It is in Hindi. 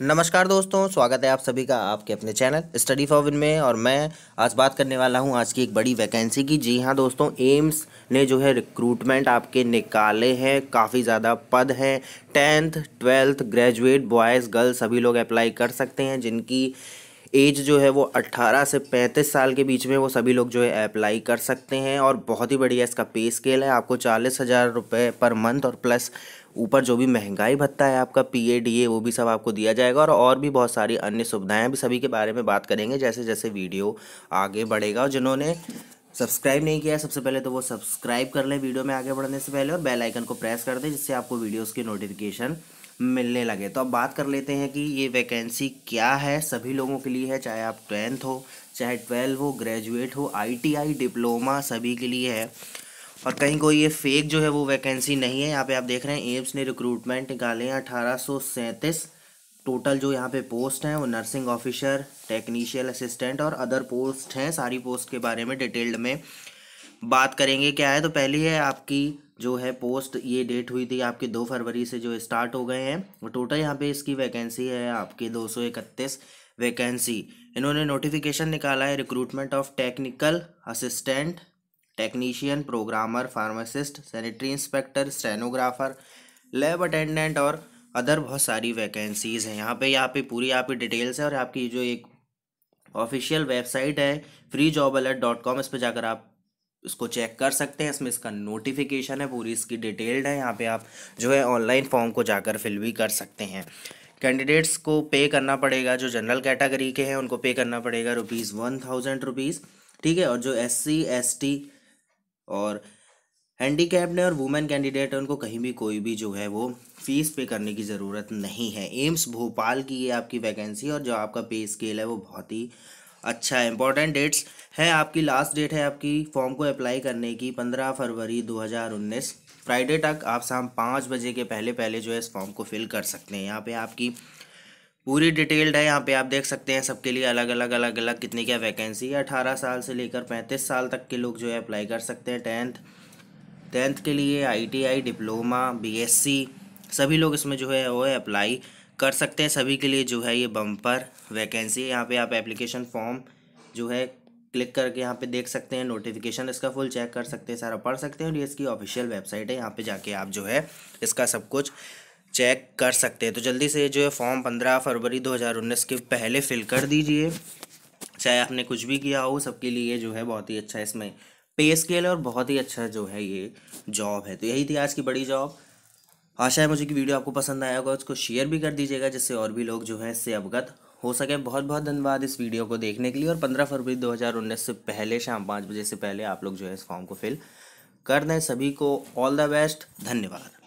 नमस्कार दोस्तों स्वागत है आप सभी का आपके अपने चैनल स्टडी फॉर विन में और मैं आज बात करने वाला हूं आज की एक बड़ी वैकेंसी की जी हां दोस्तों एम्स ने जो है रिक्रूटमेंट आपके निकाले हैं काफ़ी ज़्यादा पद हैं tenth twelfth graduate boys girls सभी लोग अप्लाई कर सकते हैं जिनकी एज जो है वो 18 से 35 साल के बीच में वो सभी लोग जो है अप्लाई कर सकते हैं और बहुत ही बढ़िया इसका पे स्केल है आपको चालीस हज़ार रुपये पर मंथ और प्लस ऊपर जो भी महंगाई भत्ता है आपका पी ए डी ए वो भी सब आपको दिया जाएगा और और भी बहुत सारी अन्य सुविधाएं भी सभी के बारे में बात करेंगे जैसे जैसे वीडियो आगे बढ़ेगा और जिन्होंने सब्सक्राइब नहीं किया है सबसे पहले तो वो सब्सक्राइब कर लें वीडियो में आगे बढ़ने से पहले और बेल आइकन को प्रेस कर दें जिससे आपको वीडियोस की नोटिफिकेशन मिलने लगे तो अब बात कर लेते हैं कि ये वैकेंसी क्या है सभी लोगों के लिए है चाहे आप टेंथ हो चाहे ट्वेल्व हो ग्रेजुएट हो आईटीआई डिप्लोमा सभी के लिए है और कहीं कोई ये फेक जो है वो वैकेंसी नहीं है यहाँ पे आप देख रहे हैं एम्स ने रिक्रूटमेंट निकाले हैं अठारह टोटल जो यहाँ पे पोस्ट हैं वो नर्सिंग ऑफिसर टेक्नीशियल असिस्टेंट और अदर पोस्ट हैं सारी पोस्ट के बारे में डिटेल्ड में बात करेंगे क्या है तो पहली है आपकी जो है पोस्ट ये डेट हुई थी आपके दो फरवरी से जो स्टार्ट हो गए हैं टोटल यहाँ पे इसकी वैकेंसी है आपके दो सौ इकतीस वैकेंसी इन्होंने नोटिफिकेशन निकाला है recruitment of technical assistant technician programmer pharmacist sanitary inspector stenographer lab attendant और अदर बहुत सारी वैकेंसीज़ हैं यहाँ पे यहाँ पे पूरी आपकी डिटेल्स है और आपकी जो एक ऑफिशियल वेबसाइट है free job alert dot com इस पर जाकर आप उसको चेक कर सकते हैं इसमें इसका नोटिफिकेशन है पूरी इसकी डिटेल्ड है यहाँ पे आप जो है ऑनलाइन फॉर्म को जाकर फिल भी कर सकते हैं कैंडिडेट्स को पे करना पड़ेगा जो जनरल कैटेगरी के हैं उनको पे करना पड़ेगा रुपीज़ वन थाउजेंड रुपीज़ ठीक है और जो एस सी एस टी और हैंडीकैप्ड है और वुमेन कैंडिडेट उनको कहीं भी कोई भी जो है वो फीस पे करने की ज़रूरत नहीं है एम्स भोपाल की ये आपकी वैकेंसी और जो आपका पे स्केल है वो बहुत ही अच्छा इंपॉर्टेंट डेट्स है आपकी लास्ट डेट है आपकी फॉर्म को अप्लाई करने की पंद्रह फरवरी दो हज़ार उन्नीस फ्राइडे तक आप शाम पाँच बजे के पहले पहले जो है इस फॉर्म को फिल कर सकते हैं यहाँ पे आपकी पूरी डिटेल्ड है यहाँ पे आप देख सकते हैं सबके लिए अलग अलग अलग अलग कितनी क्या वैकेंसी है अठारह साल से लेकर पैंतीस साल तक के लोग जो है अप्लाई कर सकते हैं टेंथ टेंथ के लिए आईटीआई डिप्लोमा बीएससी सभी लोग इसमें जो है वो है अप्लाई कर सकते हैं सभी के लिए जो है ये बम्पर वैकेंसी यहाँ पे आप एप्लीकेशन फॉर्म जो है क्लिक करके यहाँ पे देख सकते हैं नोटिफिकेशन इसका फुल चेक कर सकते हैं सारा पढ़ सकते हैं और ये इसकी ऑफिशियल वेबसाइट है यहाँ पे जाके आप जो है इसका सब कुछ चेक कर सकते हैं तो जल्दी से जो है फॉर्म पंद्रह फरवरी दो हज़ार उन्नीस के पहले फिल कर दीजिए चाहे आपने कुछ भी किया हो सबके लिए जो है बहुत ही अच्छा इसमें पे स्केल और बहुत ही अच्छा जो है ये जॉब है तो यही थी आज की बड़ी जॉब आशा है मुझे कि वीडियो आपको पसंद आया होगा उसको शेयर भी कर दीजिएगा जिससे और भी लोग जो हैं इससे अवगत हो सके बहुत बहुत धन्यवाद इस वीडियो को देखने के लिए और पंद्रह फरवरी उन्नीस से पहले शाम पाँच बजे से पहले आप लोग जो है इस फॉर्म को फिल कर दें सभी को ऑल द बेस्ट धन्यवाद